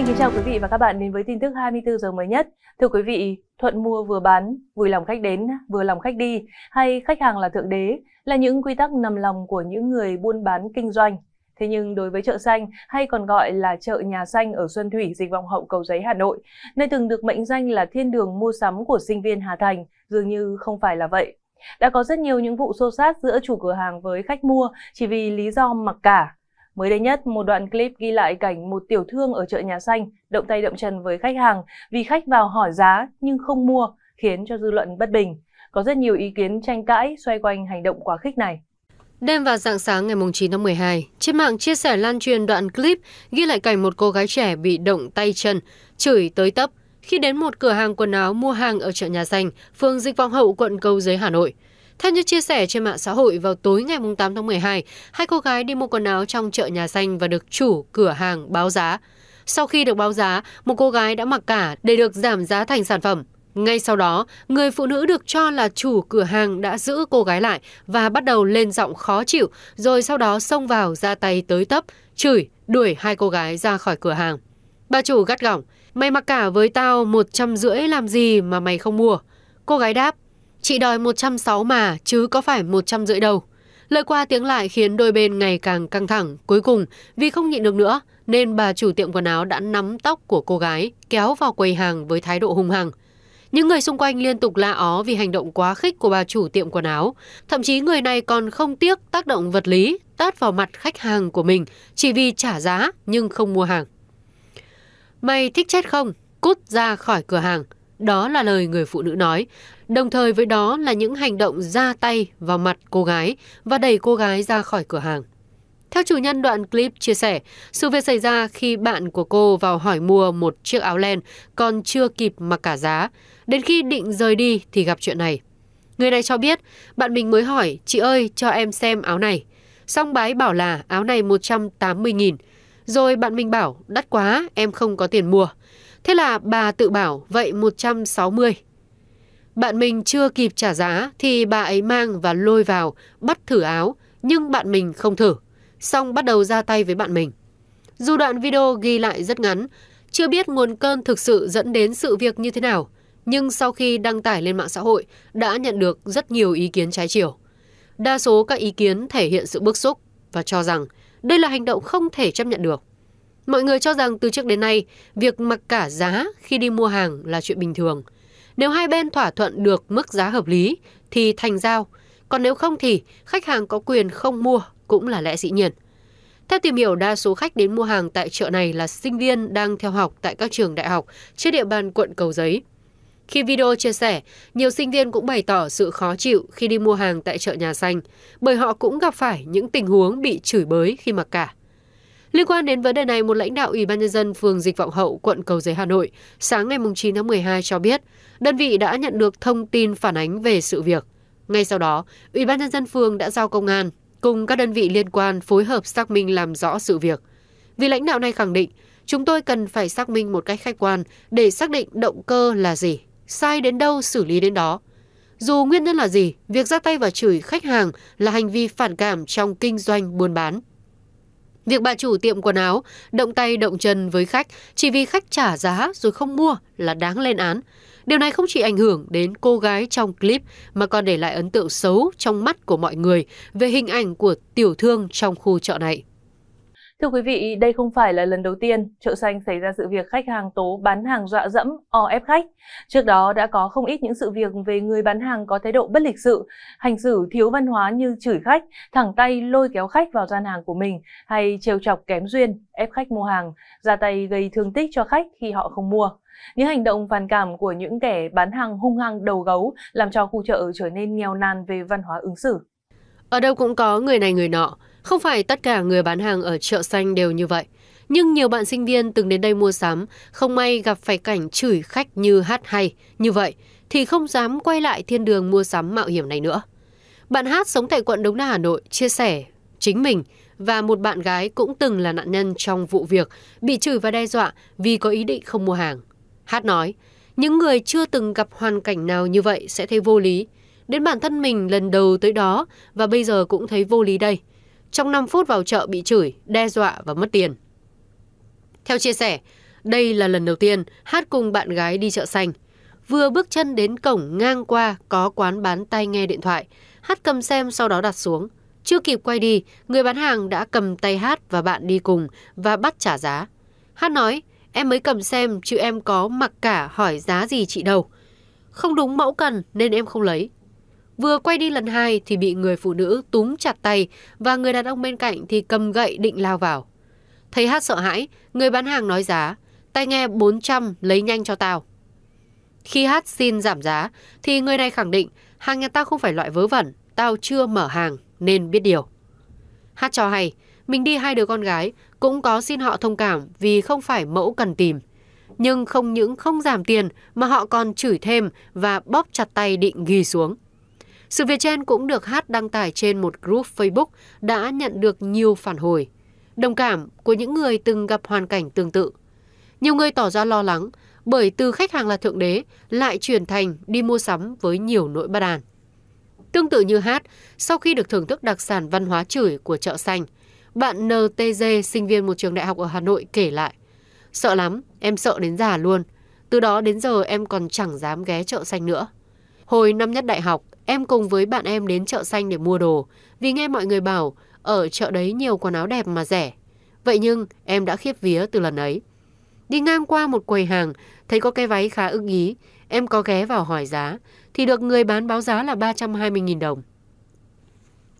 Xin kính chào quý vị và các bạn đến với tin tức 24 giờ mới nhất. Thưa quý vị, thuận mua vừa bán, vui lòng khách đến, vừa lòng khách đi hay khách hàng là thượng đế là những quy tắc nằm lòng của những người buôn bán kinh doanh. Thế nhưng đối với chợ xanh hay còn gọi là chợ nhà xanh ở Xuân Thủy, Dịch Vọng Hậu, Cầu Giấy, Hà Nội, nơi từng được mệnh danh là thiên đường mua sắm của sinh viên Hà Thành, dường như không phải là vậy. Đã có rất nhiều những vụ xô xát giữa chủ cửa hàng với khách mua chỉ vì lý do mặc cả Mới đây nhất, một đoạn clip ghi lại cảnh một tiểu thương ở chợ Nhà Xanh động tay động chân với khách hàng vì khách vào hỏi giá nhưng không mua, khiến cho dư luận bất bình. Có rất nhiều ý kiến tranh cãi xoay quanh hành động quá khích này. Đêm và dạng sáng ngày 9 tháng 12, trên mạng chia sẻ lan truyền đoạn clip ghi lại cảnh một cô gái trẻ bị động tay chân, chửi tới tấp khi đến một cửa hàng quần áo mua hàng ở chợ Nhà Xanh, phường Dịch Vọng Hậu, quận Cầu Giấy, Hà Nội. Theo như chia sẻ trên mạng xã hội, vào tối ngày 8 tháng 12, hai cô gái đi mua quần áo trong chợ nhà xanh và được chủ cửa hàng báo giá. Sau khi được báo giá, một cô gái đã mặc cả để được giảm giá thành sản phẩm. Ngay sau đó, người phụ nữ được cho là chủ cửa hàng đã giữ cô gái lại và bắt đầu lên giọng khó chịu, rồi sau đó xông vào ra tay tới tấp, chửi, đuổi hai cô gái ra khỏi cửa hàng. Bà chủ gắt gỏng, mày mặc cả với tao một trăm rưỡi làm gì mà mày không mua? Cô gái đáp, Chị đòi 160 mà, chứ có phải rưỡi đâu. Lời qua tiếng lại khiến đôi bên ngày càng căng thẳng. Cuối cùng, vì không nhịn được nữa, nên bà chủ tiệm quần áo đã nắm tóc của cô gái, kéo vào quầy hàng với thái độ hung hăng. Những người xung quanh liên tục la ó vì hành động quá khích của bà chủ tiệm quần áo. Thậm chí người này còn không tiếc tác động vật lý, tát vào mặt khách hàng của mình chỉ vì trả giá nhưng không mua hàng. Mày thích chết không? Cút ra khỏi cửa hàng. Đó là lời người phụ nữ nói. Đồng thời với đó là những hành động ra tay vào mặt cô gái và đẩy cô gái ra khỏi cửa hàng. Theo chủ nhân đoạn clip chia sẻ, sự việc xảy ra khi bạn của cô vào hỏi mua một chiếc áo len còn chưa kịp mặc cả giá. Đến khi định rời đi thì gặp chuyện này. Người này cho biết, bạn mình mới hỏi, chị ơi cho em xem áo này. Xong bái bảo là áo này 180.000. Rồi bạn mình bảo, đắt quá, em không có tiền mua. Thế là bà tự bảo vậy 160. Bạn mình chưa kịp trả giá thì bà ấy mang và lôi vào bắt thử áo nhưng bạn mình không thử. Xong bắt đầu ra tay với bạn mình. Dù đoạn video ghi lại rất ngắn, chưa biết nguồn cơn thực sự dẫn đến sự việc như thế nào, nhưng sau khi đăng tải lên mạng xã hội đã nhận được rất nhiều ý kiến trái chiều. Đa số các ý kiến thể hiện sự bức xúc và cho rằng đây là hành động không thể chấp nhận được. Mọi người cho rằng từ trước đến nay, việc mặc cả giá khi đi mua hàng là chuyện bình thường. Nếu hai bên thỏa thuận được mức giá hợp lý thì thành giao, còn nếu không thì khách hàng có quyền không mua cũng là lẽ dĩ nhiên. Theo tìm hiểu, đa số khách đến mua hàng tại chợ này là sinh viên đang theo học tại các trường đại học trên địa bàn quận Cầu Giấy. Khi video chia sẻ, nhiều sinh viên cũng bày tỏ sự khó chịu khi đi mua hàng tại chợ Nhà Xanh, bởi họ cũng gặp phải những tình huống bị chửi bới khi mặc cả. Liên quan đến vấn đề này, một lãnh đạo Ủy ban nhân dân phường Dịch Vọng Hậu, quận Cầu Giấy, Hà Nội, sáng ngày 9 tháng 12 cho biết, đơn vị đã nhận được thông tin phản ánh về sự việc. Ngay sau đó, Ủy ban nhân dân phường đã giao công an cùng các đơn vị liên quan phối hợp xác minh làm rõ sự việc. Vì lãnh đạo này khẳng định, chúng tôi cần phải xác minh một cách khách quan để xác định động cơ là gì, sai đến đâu xử lý đến đó. Dù nguyên nhân là gì, việc ra tay và chửi khách hàng là hành vi phản cảm trong kinh doanh buôn bán. Việc bà chủ tiệm quần áo động tay động chân với khách chỉ vì khách trả giá rồi không mua là đáng lên án. Điều này không chỉ ảnh hưởng đến cô gái trong clip mà còn để lại ấn tượng xấu trong mắt của mọi người về hình ảnh của tiểu thương trong khu chợ này. Thưa quý vị, đây không phải là lần đầu tiên chợ xanh xảy ra sự việc khách hàng tố bán hàng dọa dẫm, o ép khách. Trước đó đã có không ít những sự việc về người bán hàng có thái độ bất lịch sự, hành xử thiếu văn hóa như chửi khách, thẳng tay lôi kéo khách vào gian hàng của mình hay trêu chọc kém duyên, ép khách mua hàng, ra tay gây thương tích cho khách khi họ không mua. Những hành động phản cảm của những kẻ bán hàng hung hăng đầu gấu làm cho khu chợ trở nên nghèo nàn về văn hóa ứng xử. Ở đâu cũng có người này người nọ, không phải tất cả người bán hàng ở chợ xanh đều như vậy. Nhưng nhiều bạn sinh viên từng đến đây mua sắm, không may gặp phải cảnh chửi khách như hát hay, như vậy thì không dám quay lại thiên đường mua sắm mạo hiểm này nữa. Bạn Hát sống tại quận Đống Đa Hà Nội chia sẻ chính mình và một bạn gái cũng từng là nạn nhân trong vụ việc bị chửi và đe dọa vì có ý định không mua hàng. Hát nói, những người chưa từng gặp hoàn cảnh nào như vậy sẽ thấy vô lý. Đến bản thân mình lần đầu tới đó và bây giờ cũng thấy vô lý đây trong 5 phút vào chợ bị chửi, đe dọa và mất tiền. Theo chia sẻ, đây là lần đầu tiên Hát cùng bạn gái đi chợ xanh. Vừa bước chân đến cổng ngang qua có quán bán tai nghe điện thoại, Hát cầm xem sau đó đặt xuống. Chưa kịp quay đi, người bán hàng đã cầm tay Hát và bạn đi cùng và bắt trả giá. Hát nói, em mới cầm xem chứ em có mặc cả hỏi giá gì chị đâu. Không đúng mẫu cần nên em không lấy. Vừa quay đi lần hai thì bị người phụ nữ túm chặt tay và người đàn ông bên cạnh thì cầm gậy định lao vào. Thấy hát sợ hãi, người bán hàng nói giá, tay nghe 400 lấy nhanh cho tao. Khi hát xin giảm giá thì người này khẳng định hàng nhà tao không phải loại vớ vẩn, tao chưa mở hàng nên biết điều. Hát cho hay, mình đi hai đứa con gái cũng có xin họ thông cảm vì không phải mẫu cần tìm. Nhưng không những không giảm tiền mà họ còn chửi thêm và bóp chặt tay định ghi xuống sự việc trên cũng được hát đăng tải trên một group facebook đã nhận được nhiều phản hồi đồng cảm của những người từng gặp hoàn cảnh tương tự nhiều người tỏ ra lo lắng bởi từ khách hàng là thượng đế lại chuyển thành đi mua sắm với nhiều nỗi bất an tương tự như hát sau khi được thưởng thức đặc sản văn hóa chửi của chợ xanh bạn ntg sinh viên một trường đại học ở hà nội kể lại sợ lắm em sợ đến già luôn từ đó đến giờ em còn chẳng dám ghé chợ xanh nữa hồi năm nhất đại học Em cùng với bạn em đến chợ xanh để mua đồ, vì nghe mọi người bảo ở chợ đấy nhiều quần áo đẹp mà rẻ. Vậy nhưng em đã khiếp vía từ lần ấy. Đi ngang qua một quầy hàng, thấy có cái váy khá ưng ý, em có ghé vào hỏi giá, thì được người bán báo giá là 320.000 đồng.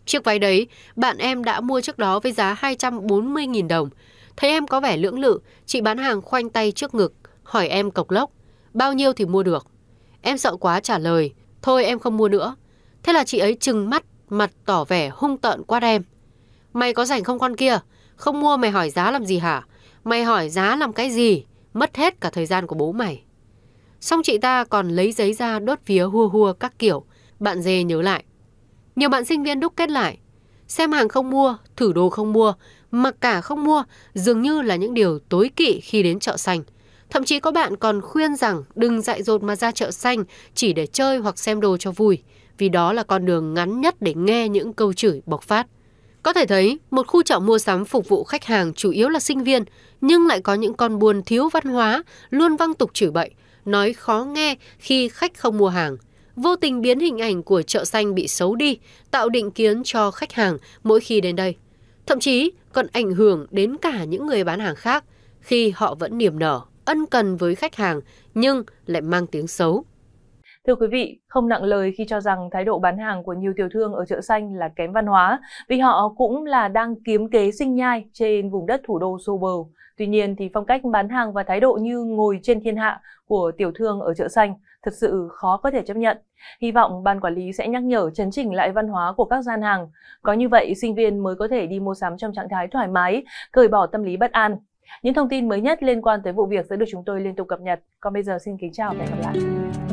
Chiếc váy đấy, bạn em đã mua trước đó với giá 240.000 đồng. Thấy em có vẻ lưỡng lự, chị bán hàng khoanh tay trước ngực, hỏi em cộc lốc, bao nhiêu thì mua được. Em sợ quá trả lời, thôi em không mua nữa, Thế là chị ấy trừng mắt, mặt tỏ vẻ hung tợn quát em. Mày có rảnh không con kia? Không mua mày hỏi giá làm gì hả? Mày hỏi giá làm cái gì? Mất hết cả thời gian của bố mày. Xong chị ta còn lấy giấy ra đốt phía hua hua các kiểu. Bạn dê nhớ lại. Nhiều bạn sinh viên đúc kết lại. Xem hàng không mua, thử đồ không mua, mặc cả không mua dường như là những điều tối kỵ khi đến chợ xanh. Thậm chí có bạn còn khuyên rằng đừng dại dột mà ra chợ xanh chỉ để chơi hoặc xem đồ cho vui vì đó là con đường ngắn nhất để nghe những câu chửi bộc phát. Có thể thấy, một khu chợ mua sắm phục vụ khách hàng chủ yếu là sinh viên, nhưng lại có những con buôn thiếu văn hóa, luôn văng tục chửi bậy, nói khó nghe khi khách không mua hàng. Vô tình biến hình ảnh của chợ xanh bị xấu đi, tạo định kiến cho khách hàng mỗi khi đến đây. Thậm chí còn ảnh hưởng đến cả những người bán hàng khác khi họ vẫn niềm nở, ân cần với khách hàng nhưng lại mang tiếng xấu. Thưa quý vị, không nặng lời khi cho rằng thái độ bán hàng của nhiều tiểu thương ở chợ xanh là kém văn hóa, vì họ cũng là đang kiếm kế sinh nhai trên vùng đất thủ đô xô bầu. Tuy nhiên thì phong cách bán hàng và thái độ như ngồi trên thiên hạ của tiểu thương ở chợ xanh thật sự khó có thể chấp nhận. Hy vọng ban quản lý sẽ nhắc nhở chấn chỉnh lại văn hóa của các gian hàng. Có như vậy, sinh viên mới có thể đi mua sắm trong trạng thái thoải mái, cởi bỏ tâm lý bất an. Những thông tin mới nhất liên quan tới vụ việc sẽ được chúng tôi liên tục cập nhật. Còn bây giờ xin kính chào và hẹn gặp lại.